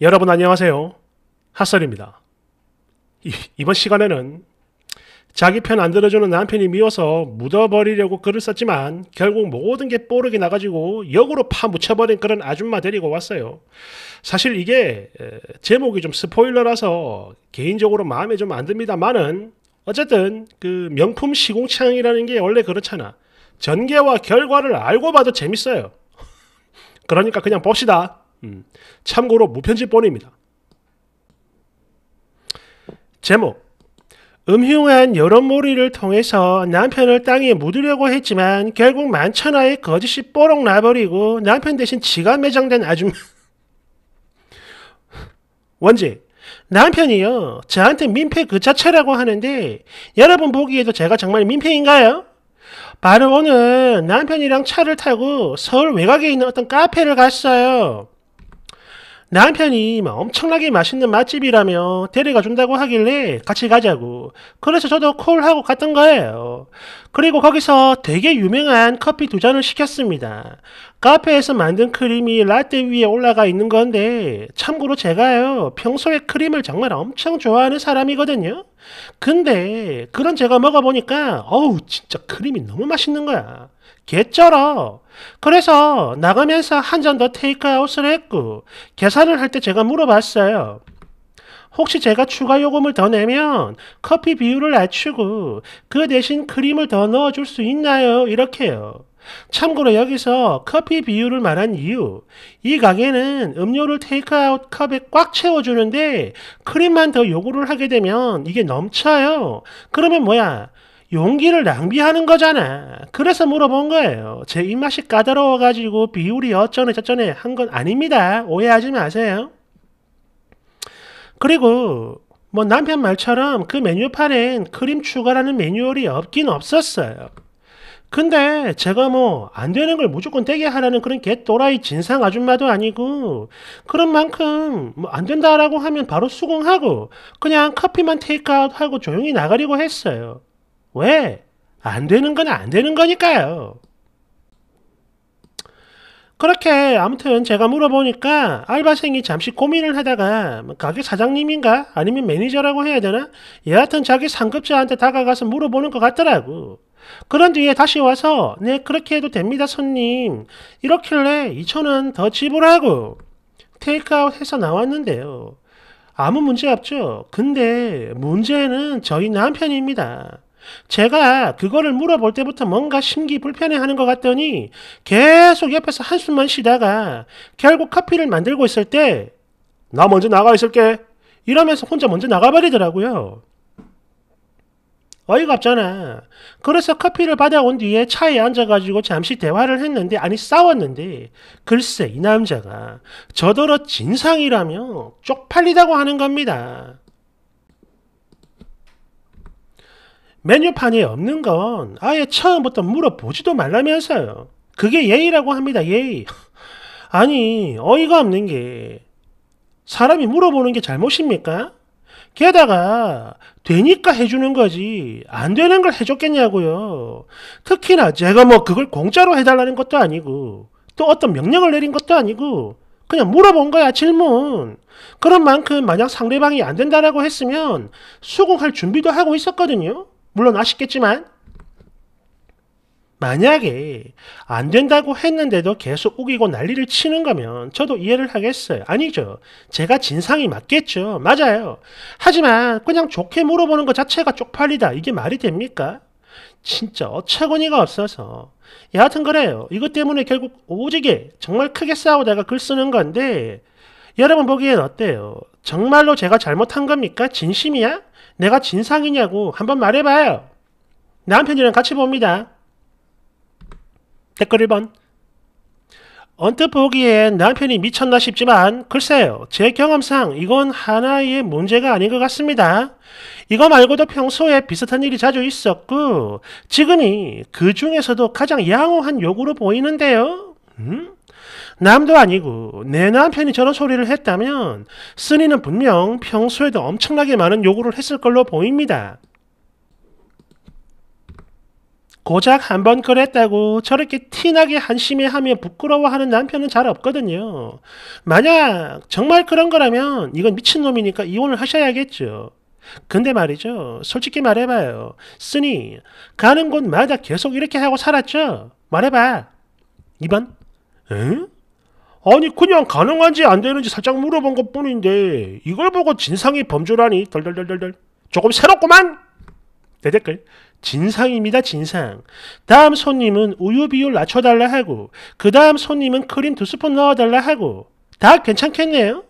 여러분 안녕하세요. 핫설입니다. 이, 이번 시간에는 자기 편 안 들어주는 남편이 미워서 묻어버리려고 글을 썼지만 결국 모든 게 뽀르게 나가지고 역으로 파묻혀버린 그런 아줌마 데리고 왔어요. 사실 이게 제목이 좀 스포일러라서 개인적으로 마음에 좀 안 듭니다만은 어쨌든 그 명품 시공창이라는 게 원래 그렇잖아. 전개와 결과를 알고 봐도 재밌어요. 그러니까 그냥 봅시다. 음. 참고로 무편집본입니다. 제목 음흉한 여론몰이를 통해서 남편을 땅에 묻으려고 했지만 결국 만천하에 거짓이 뽀록 나버리고 남편 대신 지가 매장된 아줌마 원지 남편이요 저한테 민폐 그 자체라고 하는데 여러분 보기에도 제가 정말 민폐인가요? 바로 오늘 남편이랑 차를 타고 서울 외곽에 있는 어떤 카페를 갔어요. 남편이 막 엄청나게 맛있는 맛집이라며 데려가 준다고 하길래 같이 가자고. 그래서 저도 콜하고 갔던 거예요. 그리고 거기서 되게 유명한 커피 두 잔을 시켰습니다. 카페에서 만든 크림이 라떼 위에 올라가 있는 건데, 참고로 제가요, 평소에 크림을 정말 엄청 좋아하는 사람이거든요. 근데 그런 제가 먹어보니까, 어우, 진짜 크림이 너무 맛있는 거야. 개쩔어. 그래서 나가면서 한 잔 더 테이크아웃을 했고 계산을 할 때 제가 물어봤어요. 혹시 제가 추가 요금을 더 내면 커피 비율을 낮추고 그 대신 크림을 더 넣어줄 수 있나요? 이렇게요. 참고로 여기서 커피 비율을 말한 이유 이 가게는 음료를 테이크아웃 컵에 꽉 채워주는데 크림만 더 요구를 하게 되면 이게 넘쳐요. 그러면 뭐야? 용기를 낭비하는 거잖아. 그래서 물어본 거예요. 제 입맛이 까다로워가지고 비율이 어쩌네 저쩌네 한 건 아닙니다. 오해하지 마세요. 그리고 뭐 남편 말처럼 그 메뉴판엔 크림 추가라는 매뉴얼이 없긴 없었어요. 근데 제가 뭐 안 되는 걸 무조건 되게 하라는 그런 개또라이 진상 아줌마도 아니고 그런 만큼 뭐 안 된다라고 하면 바로 수긍하고 그냥 커피만 테이크아웃하고 조용히 나가려고 했어요. 왜? 안 되는 건 안 되는 거니까요. 그렇게 아무튼 제가 물어보니까 알바생이 잠시 고민을 하다가 뭐 가게 사장님인가 아니면 매니저라고 해야 되나 예, 여하튼 자기 상급자한테 다가가서 물어보는 것 같더라고 그런 뒤에 다시 와서 네 그렇게 해도 됩니다 손님 이렇길래 2천원 더 지불하고 테이크아웃 해서 나왔는데요 아무 문제 없죠 근데 문제는 저희 남편입니다 제가 그거를 물어볼 때부터 뭔가 심기 불편해하는 것 같더니 계속 옆에서 한숨만 쉬다가 결국 커피를 만들고 있을 때 나 먼저 나가 있을게 이러면서 혼자 먼저 나가버리더라고요. 어이가 없잖아. 그래서 커피를 받아온 뒤에 차에 앉아가지고 잠시 대화를 했는데, 아니, 싸웠는데, 글쎄, 이 남자가 저더러 진상이라며 쪽팔리다고 하는 겁니다. 메뉴판이 없는 건 아예 처음부터 물어보지도 말라면서요. 그게 예의라고 합니다. 예의. 아니 어이가 없는 게 사람이 물어보는 게 잘못입니까? 게다가 되니까 해주는 거지 안 되는 걸 해줬겠냐고요. 특히나 제가 뭐 그걸 공짜로 해달라는 것도 아니고 또 어떤 명령을 내린 것도 아니고 그냥 물어본 거야 질문. 그런 만큼 만약 상대방이 안 된다라고 했으면 수긍할 준비도 하고 있었거든요. 물론 아쉽겠지만 만약에 안 된다고 했는데도 계속 우기고 난리를 치는 거면 저도 이해를 하겠어요. 아니죠. 제가 진상이 맞겠죠. 맞아요. 하지만 그냥 좋게 물어보는 것 자체가 쪽팔리다. 이게 말이 됩니까? 진짜 어처구니가 없어서 여하튼 그래요. 이것 때문에 결국 오지게 정말 크게 싸우다가 글 쓰는 건데 여러분 보기엔 어때요? 정말로 제가 잘못한 겁니까? 진심이야? 내가 진상이냐고 한번 말해봐요. 남편이랑 같이 봅니다. 댓글 1번 언뜻 보기엔 남편이 미쳤나 싶지만 글쎄요 제 경험상 이건 하나의 문제가 아닌 것 같습니다. 이거 말고도 평소에 비슷한 일이 자주 있었고 지금이 그 중에서도 가장 양호한 요구로 보이는데요. 음? 남도 아니고 내 남편이 저런 소리를 했다면 쓰니는 분명 평소에도 엄청나게 많은 요구를 했을 걸로 보입니다. 고작 한 번그랬다고 저렇게 티나게 한심해하며 부끄러워하는 남편은 잘 없거든요. 만약 정말 그런 거라면 이건 미친놈이니까 이혼을 하셔야겠죠. 근데 말이죠. 솔직히 말해봐요. 쓰니 가는 곳마다 계속 이렇게 하고 살았죠? 말해봐. 2번. 응? 아니 그냥 가능한지 안 되는지 살짝 물어본 것 뿐인데 이걸 보고 진상이 범주라니 덜덜덜덜덜 조금 새롭구만 내 댓글 진상입니다 진상 다음 손님은 우유 비율 낮춰달라 하고 그 다음 손님은 크림 두 스푼 넣어달라 하고 다 괜찮겠네요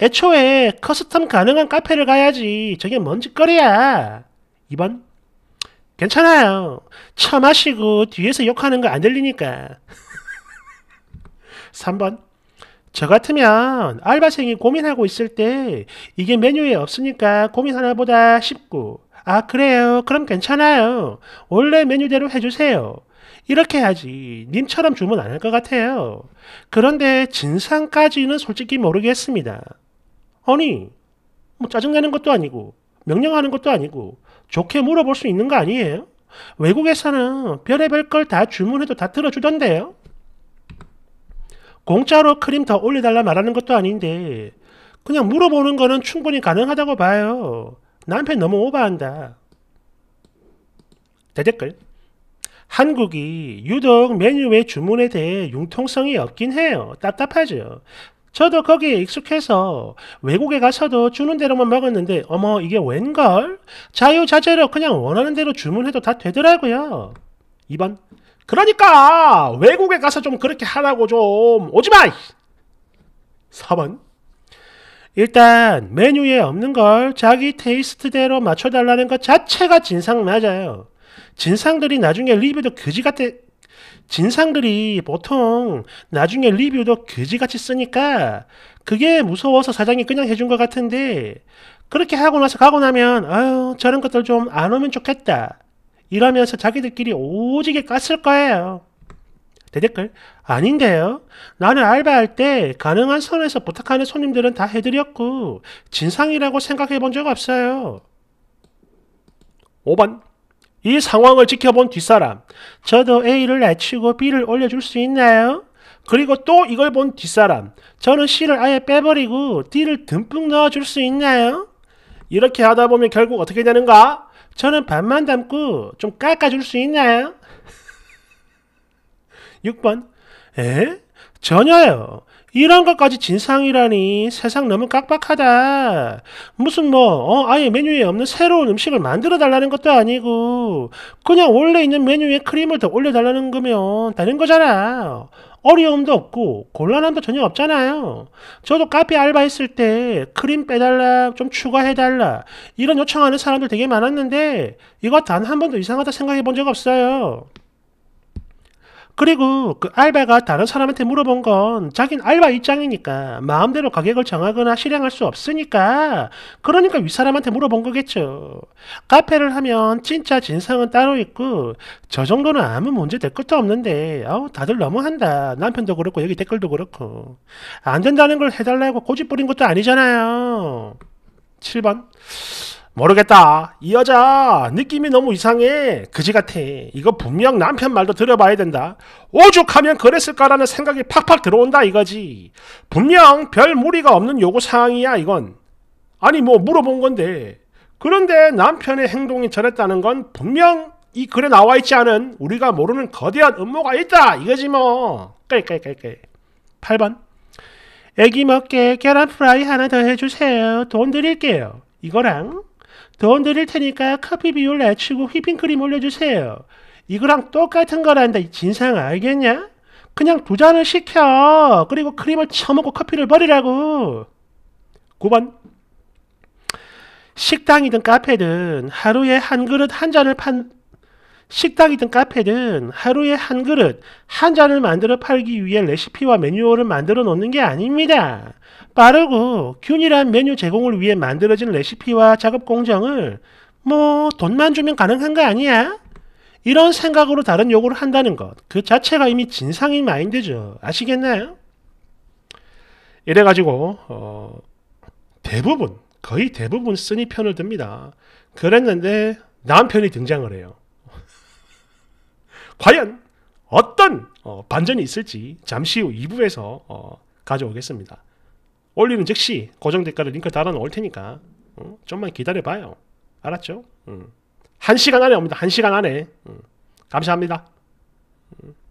애초에 커스텀 가능한 카페를 가야지 저게 뭔 짓거리야 2번 괜찮아요 차 마시고 뒤에서 욕하는 거 안 들리니까 3번 저 같으면 알바생이 고민하고 있을 때 이게 메뉴에 없으니까 고민하나 보다 싶고 아 그래요 그럼 괜찮아요 원래 메뉴대로 해주세요 이렇게 하지 님처럼 주문 안 할 것 같아요 그런데 진상까지는 솔직히 모르겠습니다 아니 뭐 짜증내는 것도 아니고 명령하는 것도 아니고 좋게 물어볼 수 있는 거 아니에요? 외국에서는 별의별 걸 다 주문해도 다 들어주던데요? 공짜로 크림 더 올려달라 말하는 것도 아닌데 그냥 물어보는 거는 충분히 가능하다고 봐요. 남편 너무 오바한다 대댓글 한국이 유독 메뉴의 주문에 대해 융통성이 없긴 해요. 답답하죠. 저도 거기에 익숙해서 외국에 가서도 주는 대로만 먹었는데 어머 이게 웬걸? 자유자재로 그냥 원하는 대로 주문해도 다 되더라고요. 2번 그러니까 외국에 가서 좀 그렇게 하라고 좀 오지마! 4번 일단 메뉴에 없는 걸 자기 테이스트대로 맞춰달라는 것 자체가 진상 맞아요. 진상들이 나중에 리뷰도 그지같아 진상들이 보통 나중에 리뷰도 그지같이 쓰니까 그게 무서워서 사장이 그냥 해준 것 같은데 그렇게 하고 나서 가고 나면 아유 저런 것들 좀 안 오면 좋겠다. 이러면서 자기들끼리 오지게 깠을 거예요. 대댓글 아닌데요. 나는 알바할 때 가능한 선에서 부탁하는 손님들은 다 해드렸고 진상이라고 생각해 본 적 없어요. 5번 이 상황을 지켜본 뒷사람 저도 A를 낮추고 B를 올려줄 수 있나요? 그리고 또 이걸 본 뒷사람 저는 C를 아예 빼버리고 D를 듬뿍 넣어줄 수 있나요? 이렇게 하다 보면 결국 어떻게 되는가? 저는 반만 담고 좀 깎아줄 수 있나요? 6번. 에? 전혀요. 이런 것까지 진상이라니 세상 너무 깍박하다. 무슨 뭐 어, 아예 메뉴에 없는 새로운 음식을 만들어 달라는 것도 아니고 그냥 원래 있는 메뉴에 크림을 더 올려 달라는 거면 다른 거잖아. 어려움도 없고 곤란함도 전혀 없잖아요. 저도 카페 알바했을 때 크림 빼달라, 좀 추가해달라 이런 요청하는 사람들 되게 많았는데 이거 단 한 번도 이상하다 생각해 본 적 없어요. 그리고 그 알바가 다른 사람한테 물어본 건 자긴 알바 입장이니까 마음대로 가격을 정하거나 실행할 수 없으니까 그러니까 윗사람한테 물어본 거겠죠. 카페를 하면 진짜 진상은 따로 있고 저 정도는 아무 문제 될 것도 없는데 아우 다들 너무한다. 남편도 그렇고 여기 댓글도 그렇고 안 된다는 걸 해달라고 고집 부린 것도 아니잖아요. 7번 모르겠다. 이 여자 느낌이 너무 이상해. 그지 같아. 이거 분명 남편 말도 들어봐야 된다. 오죽하면 그랬을까라는 생각이 팍팍 들어온다 이거지. 분명 별 무리가 없는 요구사항이야 이건. 아니 뭐 물어본 건데. 그런데 남편의 행동이 저랬다는 건 분명 이 글에 나와 있지 않은 우리가 모르는 거대한 음모가 있다 이거지 뭐. 깔깔깔깔. 8번. 애기 먹게 계란 프라이 하나 더 해주세요. 돈 드릴게요. 이거랑 돈 드릴 테니까 커피 비율 낮추고 휘핑크림 올려주세요. 이거랑 똑같은 거란다. 이 진상 알겠냐? 그냥 두 잔을 시켜. 그리고 크림을 쳐먹고 커피를 버리라고. 9번. 식당이든 카페든 하루에 한 그릇 한 잔을 판, 식당이든 카페든 하루에 한 그릇, 한 잔을 만들어 팔기 위해 레시피와 매뉴얼을 만들어 놓는 게 아닙니다. 빠르고 균일한 메뉴 제공을 위해 만들어진 레시피와 작업 공정을 뭐 돈만 주면 가능한 거 아니야? 이런 생각으로 다른 요구를 한다는 것, 그 자체가 이미 진상인 마인드죠. 아시겠나요? 이래가지고, 어, 대부분, 거의 대부분 쓰니 편을 듭니다. 그랬는데 남편이 등장을 해요. 과연 어떤 어, 반전이 있을지 잠시 후 2부에서 어, 가져오겠습니다. 올리는 즉시 고정 댓글을 링크 달아놓을 테니까 어? 좀만 기다려봐요. 알았죠? 음. 한 시간 안에 옵니다. 한 시간 안에. 음. 감사합니다. 음.